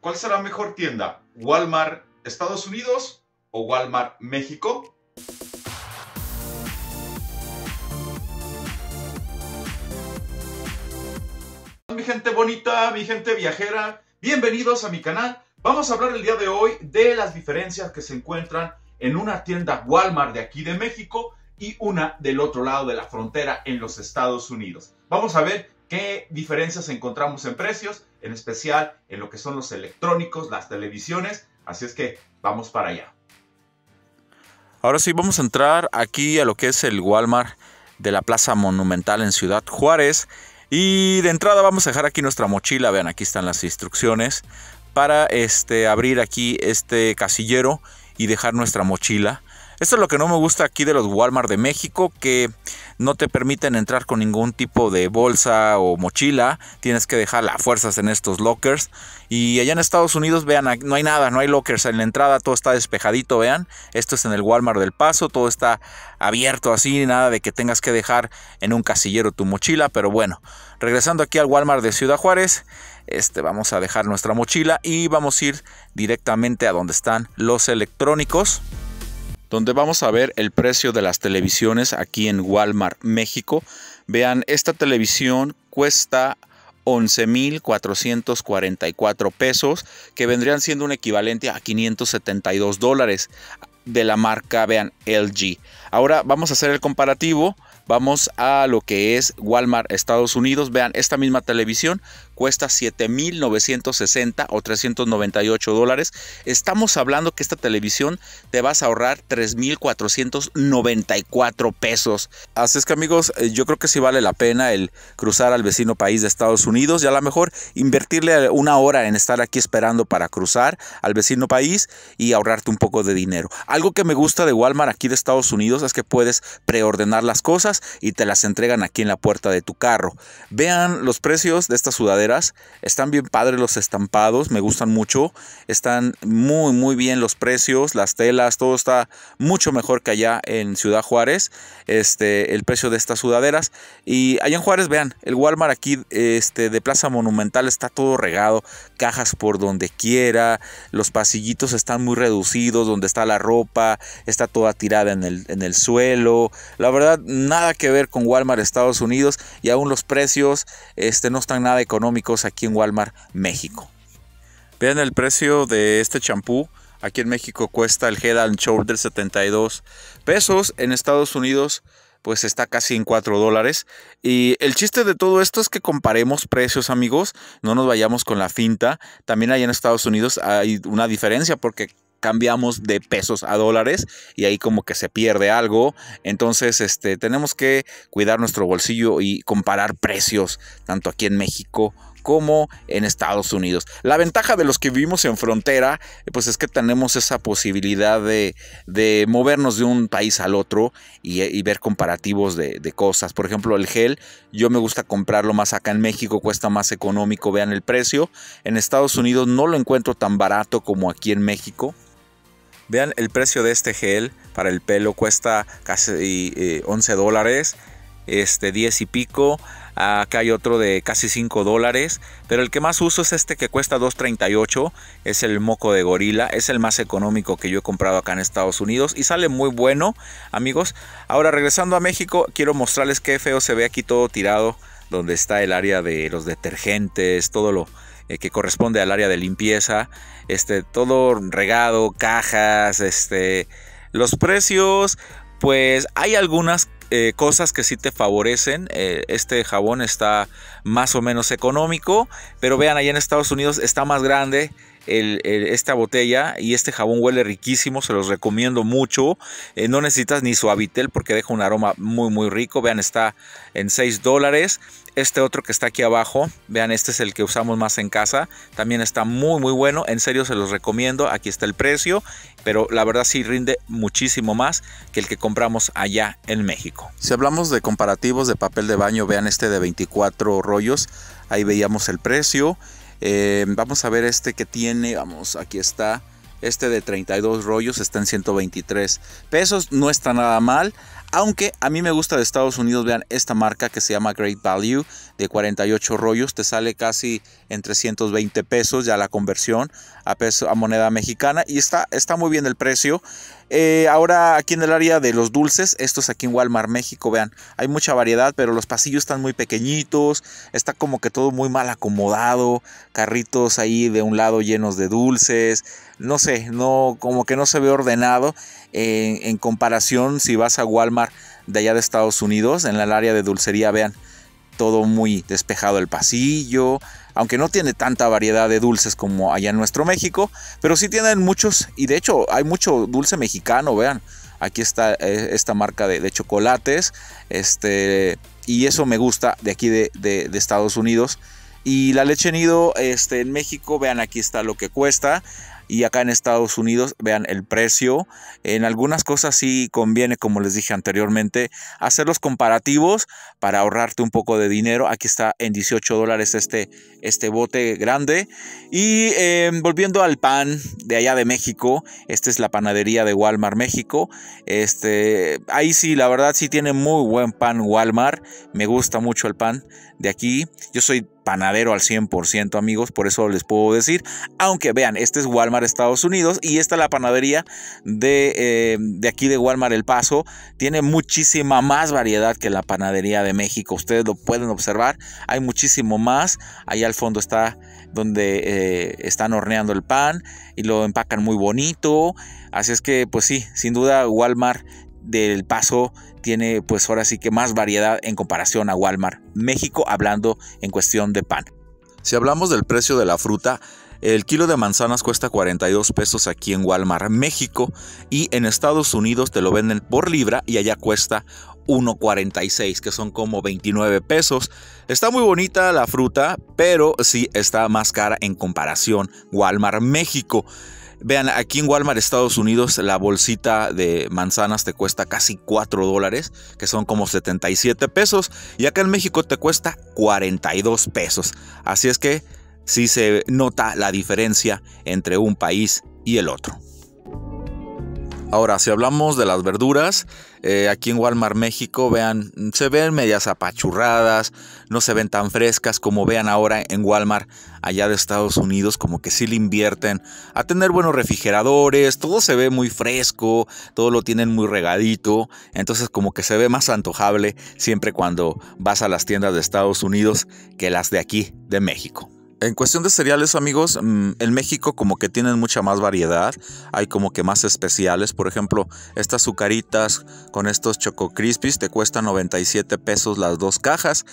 ¿Cuál será mejor tienda? ¿Walmart Estados Unidos o Walmart México? Mi gente bonita, mi gente viajera, bienvenidos a mi canal. Vamos a hablar el día de hoy de las diferencias que se encuentran en una tienda Walmart de aquí de México y una del otro lado de la frontera en los Estados Unidos. Vamos a ver qué diferencias encontramos en precios, en especial en lo que son los electrónicos, las televisiones. Así es que vamos para allá. Ahora sí, vamos a entrar aquí a lo que es el Walmart de la Plaza Monumental en Ciudad Juárez. Y de entrada vamos a dejar aquí nuestra mochila. Vean, aquí están las instrucciones para este, abrir aquí este casillero y dejar nuestra mochila. Esto es lo que no me gusta aquí de los Walmart de México, que no te permiten entrar con ningún tipo de bolsa o mochila. Tienes que dejar las fuerzas en estos lockers. Y allá en Estados Unidos, vean, no hay nada, no hay lockers. En la entrada todo está despejadito, vean. Esto es en el Walmart del Paso, todo está abierto así, nada de que tengas que dejar en un casillero tu mochila. Pero bueno, regresando aquí al Walmart de Ciudad Juárez, este, vamos a dejar nuestra mochila y vamos a ir directamente a donde están los electrónicos donde vamos a ver el precio de las televisiones aquí en Walmart, México. Vean, esta televisión cuesta 11.444 pesos, que vendrían siendo un equivalente a 572 dólares de la marca, vean, LG. Ahora vamos a hacer el comparativo Vamos a lo que es Walmart Estados Unidos. Vean, esta misma televisión cuesta 7.960 o 398 dólares. Estamos hablando que esta televisión te vas a ahorrar 3.494 pesos. Así es que amigos, eh, yo creo que sí vale la pena el cruzar al vecino país de Estados Unidos y a lo mejor invertirle una hora en estar aquí esperando para cruzar al vecino país y ahorrarte un poco de dinero. Algo que me gusta de Walmart aquí de Estados Unidos es que puedes preordenar las cosas y te las entregan aquí en la puerta de tu carro. Vean los precios de estas sudaderas, están bien padres los estampados, me gustan mucho, están muy muy bien los precios, las telas, todo está mucho mejor que allá en Ciudad Juárez, este, el precio de estas sudaderas. Y allá en Juárez, vean, el Walmart aquí este, de Plaza Monumental está todo regado, cajas por donde quiera, los pasillitos están muy reducidos, donde está la ropa, está toda tirada en el, en el suelo, la verdad, nada que ver con Walmart Estados Unidos y aún los precios este, no están nada económicos aquí en Walmart México. Vean el precio de este champú. Aquí en México cuesta el Head and Shoulder 72 pesos. En Estados Unidos pues está casi en 4 dólares. Y el chiste de todo esto es que comparemos precios, amigos. No nos vayamos con la finta. También allá en Estados Unidos hay una diferencia porque cambiamos de pesos a dólares y ahí como que se pierde algo. Entonces, este, tenemos que cuidar nuestro bolsillo y comparar precios, tanto aquí en México como en Estados Unidos. La ventaja de los que vivimos en frontera, pues es que tenemos esa posibilidad de, de movernos de un país al otro y, ver comparativos de, de, cosas. Por ejemplo, el gel, yo me gusta comprarlo más acá en México, cuesta más económico, vean el precio. En Estados Unidos no lo encuentro tan barato como aquí en México. Vean el precio de este gel para el pelo, cuesta casi 11 eh, dólares, este 10 y pico. Acá hay otro de casi 5 dólares, pero el que más uso es este que cuesta 2.38, es el moco de gorila, es el más económico que yo he comprado acá en Estados Unidos y sale muy bueno, amigos. Ahora regresando a México, quiero mostrarles qué feo se ve aquí todo tirado, donde está el área de los detergentes, todo lo eh, que corresponde al área de limpieza, este, todo regado, cajas, este, los precios, pues hay algunas eh, cosas que sí te favorecen. Eh, este jabón está más o menos económico, pero vean, allá en Estados Unidos está más grande esta botella y este jabón huele riquísimo, se los recomiendo mucho. Eh, no necesitas ni suavitel porque deja un aroma muy muy rico. Vean, está en 6 dólares. Este otro que está aquí abajo, vean, este es el que usamos más en casa. También está muy muy bueno, en serio se los recomiendo. Aquí está el precio, pero la verdad sí rinde muchísimo más que el que compramos allá en México. Si hablamos de comparativos de papel de baño, vean este de 24 rollos. Ahí veíamos el precio eh, vamos a ver este que tiene, vamos, aquí está. Este de 32 rollos está en 123 pesos, no está nada mal. Aunque a mí me gusta de Estados Unidos, vean esta marca que se llama Great Value de 48 rollos, te sale casi en 320 pesos ya la conversión a, a moneda mexicana y está, está muy bien el precio. Eh, ahora aquí en el área de los dulces, esto es aquí en Walmart México, vean, hay mucha variedad, pero los pasillos están muy pequeñitos, está como que todo muy mal acomodado, carritos ahí de un lado llenos de dulces, no sé, no, como que no se ve ordenado en comparación si vas a Walmart de allá de Estados Unidos, en el área de dulcería, vean, todo muy despejado el pasillo, aunque no tiene tanta variedad de dulces como allá en nuestro México, pero sí tienen muchos, y de hecho hay mucho dulce mexicano, vean, aquí está eh, esta marca de, chocolates, este, y eso me gusta de aquí de, de Estados Unidos. Y la leche nido este, en México, vean aquí está lo que cuesta y acá en Estados Unidos, vean el precio. En algunas cosas sí conviene, como les dije anteriormente, hacer los comparativos para ahorrarte un poco de dinero. Aquí está en 18 dólares este, este bote grande. Y em, volviendo al pan de allá de México, esta es la panadería de Walmart México. Este, ahí sí, la verdad sí tiene muy buen pan Walmart. Me gusta mucho el pan de aquí. Yo soy panadero al 100%, amigos, por eso les puedo decir. Aunque vean, este es Walmart Estados Unidos y esta es la panadería de, eh, de aquí de Walmart El Paso. Tiene muchísima más variedad que la panadería de México. Ustedes lo pueden observar. Hay muchísimo más. Ahí al fondo está donde eh, están horneando el pan y lo empacan muy bonito. Así es que, pues sí, sin duda Walmart del Paso tiene pues ahora sí que más variedad en comparación a Walmart. México hablando en cuestión de pan. Si hablamos del precio de la fruta, el kilo de manzanas cuesta 42 pesos aquí en Walmart, México, y en Estados Unidos te lo venden por libra y allá cuesta 1.46, que son como 29 pesos. Está muy bonita la fruta, pero si está más cara en comparación Walmart México. Vean, aquí en Walmart, Estados Unidos, la bolsita de manzanas te cuesta casi 4 dólares, que son como 77 pesos, y acá en México te cuesta 42 pesos. Así es que sí se nota la diferencia entre un país y el otro. Ahora, si hablamos de las verduras, eh, aquí en Walmart México, vean, se ven medias apachurradas, no se ven tan frescas como vean ahora en Walmart allá de Estados Unidos, como que sí le invierten a tener buenos refrigeradores, todo se ve muy fresco, todo lo tienen muy regadito, entonces como que se ve más antojable siempre cuando vas a las tiendas de Estados Unidos que las de aquí, de México. En cuestión de cereales, amigos, mm, en México como que tienen mucha más variedad. Hay como que más especiales. Por ejemplo, estas sucaritas con estos Choco Crispies te cuestan 97 pesos las dos cajas.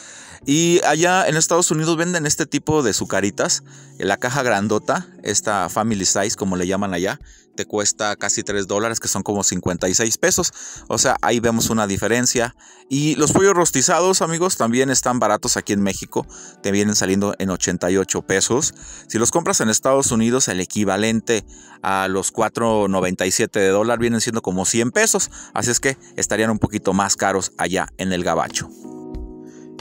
Y allá en Estados Unidos venden este tipo de sucaritas, La caja grandota, esta Family Size como le llaman allá, te cuesta casi 3 dólares, que son como 56 pesos. O sea, ahí vemos una diferencia. Y los pollos rostizados, amigos, también están baratos aquí en México. Te vienen saliendo en 88 pesos. Si los compras en Estados Unidos, el equivalente a los 4.97 de dólar vienen siendo como 100 pesos. Así es que estarían un poquito más caros allá en el gabacho.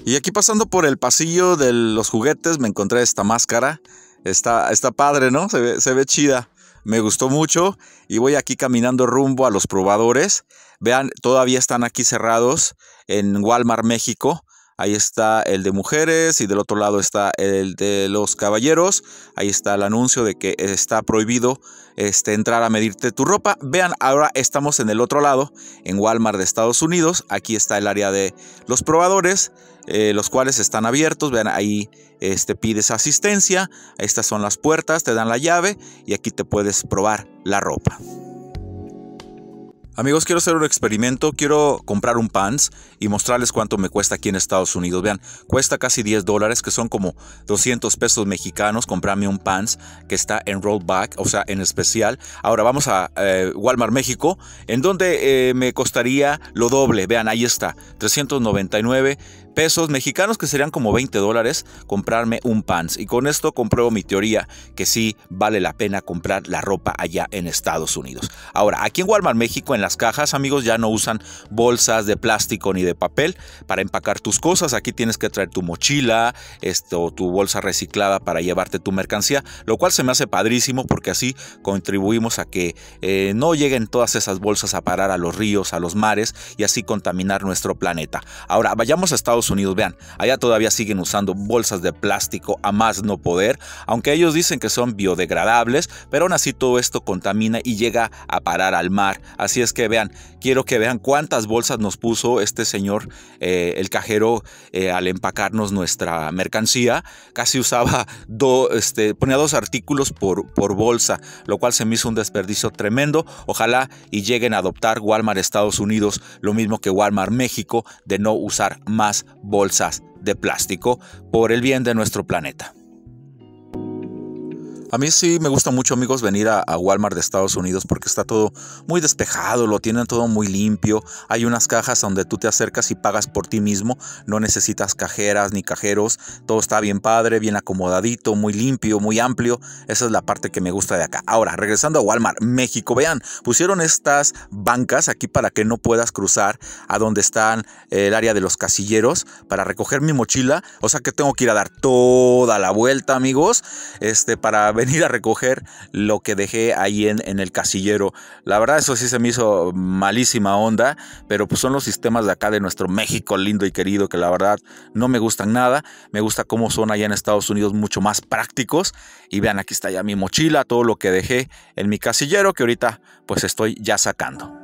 Y aquí pasando por el pasillo de los juguetes me encontré esta máscara. Está, está padre, ¿no? se ve chida me gustó mucho y voy aquí caminando rumbo a los probadores. Vean, todavía están aquí cerrados en Walmart, México. Ahí está el de mujeres y del otro lado está el de los caballeros. Ahí está el anuncio de que está prohibido este, entrar a medirte tu ropa. Vean, ahora estamos en el otro lado, en Walmart de Estados Unidos. Aquí está el área de los probadores. Eh, los cuales están abiertos. Vean, ahí este, pides asistencia. Estas son las puertas, te dan la llave y aquí te puedes probar la ropa. Amigos, quiero hacer un experimento, quiero comprar un pants y mostrarles cuánto me cuesta aquí en Estados Unidos. Vean, cuesta casi 10 dólares, que son como 200 pesos mexicanos, comprarme un pants que está en rollback, o sea, en especial. Ahora vamos a eh, Walmart México, en donde eh, me costaría lo doble. Vean, ahí está, 399 pesos mexicanos, que serían como 20 dólares, comprarme un pants. Y con esto compruebo mi teoría, que sí vale la pena comprar la ropa allá en Estados Unidos. Ahora, aquí en Walmart México, en la las cajas, amigos, ya no usan bolsas de plástico ni de papel para empacar tus cosas. Aquí tienes que traer tu mochila esto, tu bolsa reciclada para llevarte tu mercancía, lo cual se me hace padrísimo porque así contribuimos a que eh, no lleguen todas esas bolsas a parar a los ríos, a los mares y así contaminar nuestro planeta. Ahora, vayamos a Estados Unidos, vean, allá todavía siguen usando bolsas de plástico a más no poder, aunque ellos dicen que son biodegradables, pero aún así todo esto contamina y llega a parar al mar. Así es que vean, quiero que vean cuántas bolsas nos puso este señor, eh, el cajero, eh, al empacarnos nuestra mercancía. Casi usaba, dos este, ponía dos artículos por, por bolsa, lo cual se me hizo un desperdicio tremendo. Ojalá y lleguen a adoptar Walmart Estados Unidos lo mismo que Walmart México de no usar más bolsas de plástico por el bien de nuestro planeta. A mí sí me gusta mucho, amigos, venir a, Walmart de Estados Unidos porque está todo muy despejado, lo tienen todo muy limpio. Hay unas cajas donde tú te acercas y pagas por ti mismo. No necesitas cajeras ni cajeros. Todo está bien padre, bien acomodadito, muy limpio, muy amplio. Esa es la parte que me gusta de acá. Ahora, regresando a Walmart, México, vean, pusieron estas bancas aquí para que no puedas cruzar a donde están eh, el área de los casilleros para recoger mi mochila. O sea que tengo que ir a dar toda la vuelta, amigos, este, para venir a recoger lo que dejé ahí en, el casillero. La verdad, eso sí se me hizo malísima onda, pero pues son los sistemas de acá de nuestro México lindo y querido que la verdad no me gustan nada. Me gusta cómo son allá en Estados Unidos mucho más prácticos. Y vean, aquí está ya mi mochila, todo lo que dejé en mi casillero que ahorita pues estoy ya sacando.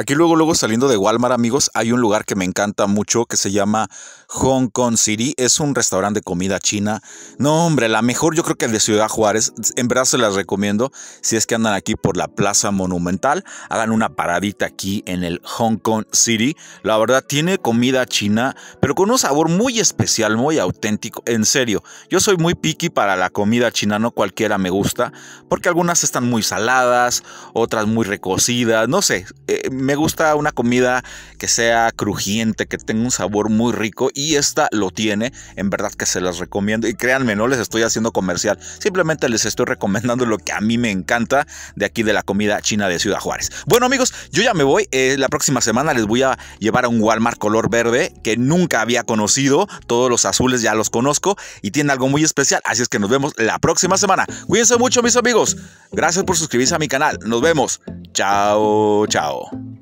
Aquí luego, luego saliendo de Walmart, amigos, hay un lugar que me encanta mucho que se llama Hong Kong City. Es un restaurante de comida china. No, hombre, la mejor yo creo que el de Ciudad Juárez. En verdad se las recomiendo. Si es que andan aquí por la Plaza Monumental, hagan una paradita aquí en el Hong Kong City. La verdad, tiene comida china, pero con un sabor muy especial, muy auténtico. En serio, yo soy muy picky para la comida china, no cualquiera me gusta, porque algunas están muy saladas, otras muy recocidas, no sé. Eh, me gusta una comida que sea crujiente, que tenga un sabor muy rico y esta lo tiene. En verdad que se las recomiendo. Y créanme, no les estoy haciendo comercial. Simplemente les estoy recomendando lo que a mí me encanta de aquí de la comida china de Ciudad Juárez. Bueno amigos, yo ya me voy. Eh, la próxima semana les voy a llevar a un Walmart color verde que nunca había conocido. Todos los azules ya los conozco y tiene algo muy especial. Así es que nos vemos la próxima semana. Cuídense mucho mis amigos. Gracias por suscribirse a mi canal. Nos vemos. Chao, chao.